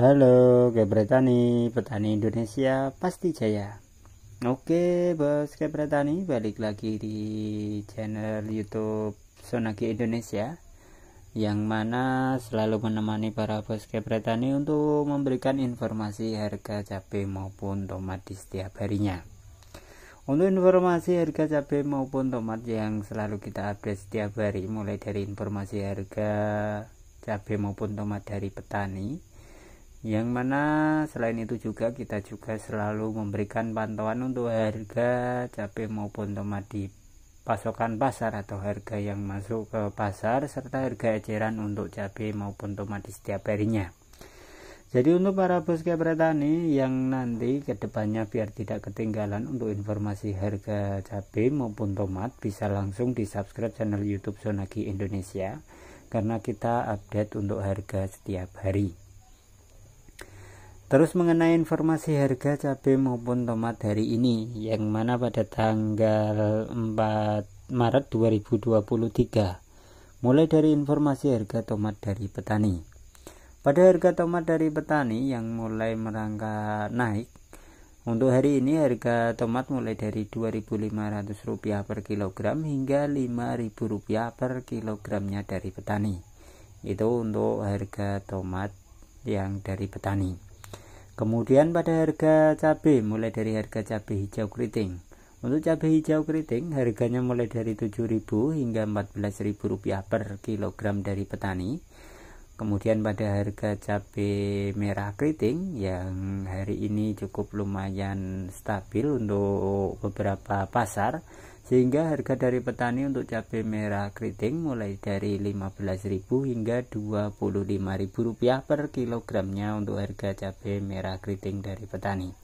Halo Gebretani, petani Indonesia pasti jaya. Oke, Bos Gebretani balik lagi di channel YouTube Sonagi Indonesia yang mana selalu menemani para bos Gebretani untuk memberikan informasi harga cabai maupun tomat di setiap harinya. Untuk informasi harga cabai maupun tomat yang selalu kita update setiap hari mulai dari informasi harga cabai maupun tomat dari petani yang mana selain itu juga kita juga selalu memberikan pantauan untuk harga cabai maupun tomat di pasokan pasar atau harga yang masuk ke pasar serta harga eceran untuk cabai maupun tomat di setiap harinya jadi untuk para bos petani yang nanti kedepannya biar tidak ketinggalan untuk informasi harga cabai maupun tomat bisa langsung di subscribe channel youtube Sonagi Indonesia karena kita update untuk harga setiap hari Terus mengenai informasi harga cabai maupun tomat hari ini yang mana pada tanggal 4 Maret 2023 mulai dari informasi harga tomat dari petani. Pada harga tomat dari petani yang mulai merangkak naik untuk hari ini harga tomat mulai dari Rp2.500 per kilogram hingga Rp5.000 per kilogramnya dari petani. Itu untuk harga tomat yang dari petani. Kemudian pada harga cabai mulai dari harga cabai hijau keriting. Untuk cabai hijau keriting harganya mulai dari 7.000 hingga 14.000 rupiah per kilogram dari petani. Kemudian pada harga cabai merah keriting yang hari ini cukup lumayan stabil untuk beberapa pasar sehingga harga dari petani untuk cabai merah keriting mulai dari Rp15.000 hingga Rp25.000 per kilogramnya untuk harga cabai merah keriting dari petani.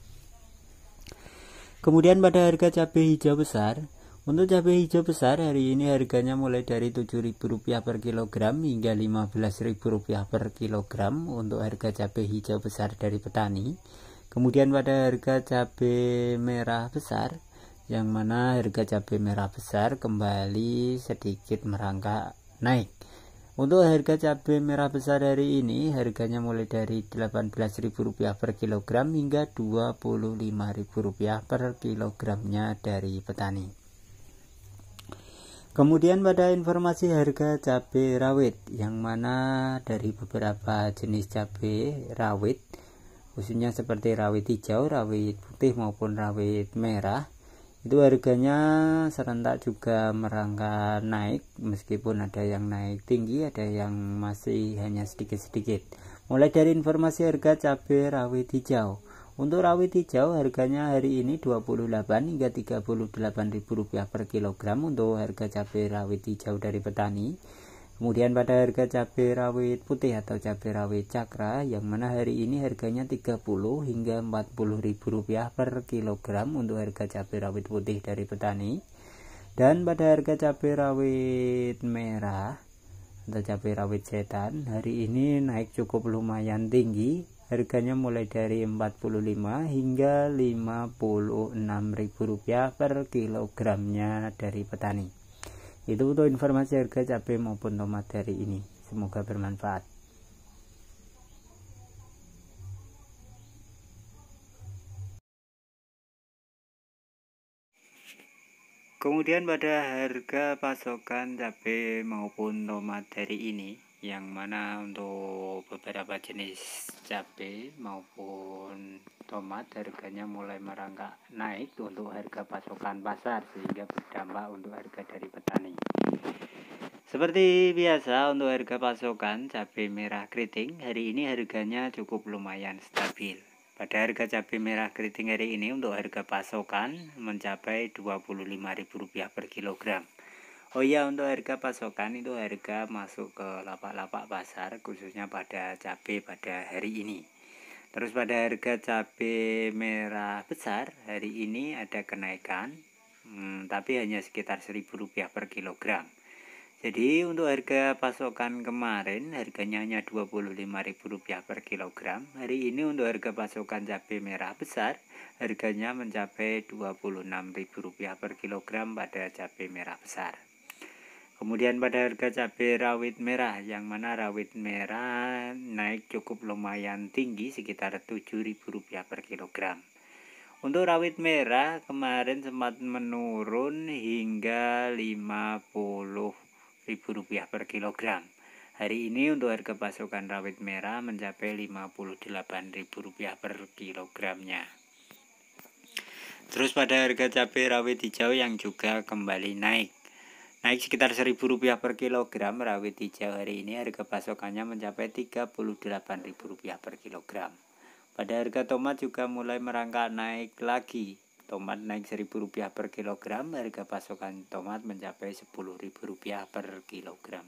Kemudian pada harga cabai hijau besar, untuk cabai hijau besar hari ini harganya mulai dari Rp7.000 per kilogram hingga Rp15.000 per kilogram untuk harga cabai hijau besar dari petani. Kemudian pada harga cabai merah besar, yang mana harga cabai merah besar kembali sedikit merangkak naik. Untuk harga cabai merah besar hari ini harganya mulai dari Rp18.000 per kilogram hingga Rp25.000 per kilogramnya dari petani. Kemudian pada informasi harga cabai rawit yang mana dari beberapa jenis cabai rawit khususnya seperti rawit hijau, rawit putih maupun rawit merah itu harganya serentak juga merangka naik meskipun ada yang naik tinggi ada yang masih hanya sedikit-sedikit mulai dari informasi harga cabai rawit hijau untuk rawit hijau harganya hari ini 28 hingga 38 ribu rupiah per kilogram untuk harga cabai rawit hijau dari petani Kemudian pada harga cabai rawit putih atau cabai rawit cakra yang mana hari ini harganya 30 hingga 40 ribu rupiah per kilogram untuk harga cabai rawit putih dari petani. Dan pada harga cabai rawit merah atau cabai rawit setan hari ini naik cukup lumayan tinggi harganya mulai dari 45 hingga 56 ribu rupiah per kilogramnya dari petani itu untuk informasi harga cabai maupun tomat hari ini. Semoga bermanfaat. Kemudian pada harga pasokan cabai maupun tomat hari ini yang mana untuk beberapa jenis cabai maupun tomat harganya mulai merangkak naik untuk harga pasokan pasar sehingga berdampak untuk harga dari petani seperti biasa untuk harga pasokan cabai merah keriting hari ini harganya cukup lumayan stabil pada harga cabai merah keriting hari ini untuk harga pasokan mencapai Rp25.000 per kilogram Oh iya untuk harga pasokan itu harga masuk ke lapak-lapak pasar khususnya pada cabai pada hari ini. Terus pada harga cabai merah besar hari ini ada kenaikan hmm, tapi hanya sekitar Rp1.000 per kilogram. Jadi untuk harga pasokan kemarin harganya hanya Rp25.000 per kilogram. Hari ini untuk harga pasokan cabai merah besar harganya mencapai Rp26.000 per kilogram pada cabai merah besar. Kemudian pada harga cabai rawit merah yang mana rawit merah naik cukup lumayan tinggi sekitar Rp7.000 per kilogram. Untuk rawit merah kemarin sempat menurun hingga Rp50.000 per kilogram. Hari ini untuk harga pasokan rawit merah mencapai Rp58.000 per kilogramnya. Terus pada harga cabai rawit hijau yang juga kembali naik naik sekitar seribu rupiah per kilogram rawit hijau hari ini harga pasokannya mencapai tiga puluh delapan ribu rupiah per kilogram. Pada harga tomat juga mulai merangkak naik lagi. Tomat naik seribu rupiah per kilogram, harga pasokan tomat mencapai sepuluh ribu rupiah per kilogram.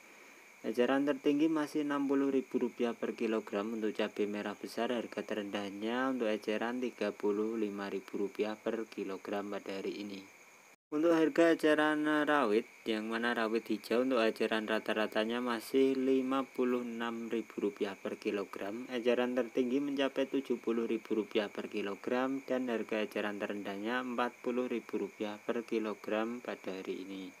Ajaran tertinggi masih Rp60.000 per kilogram untuk cabai merah besar. Harga terendahnya untuk ajaran Rp35.000 per kilogram pada hari ini. Untuk harga ajaran rawit, yang mana rawit hijau untuk ajaran rata-ratanya masih Rp56.000 per kilogram. ajaran tertinggi mencapai Rp70.000 per kilogram dan harga ajaran terendahnya Rp40.000 per kilogram pada hari ini.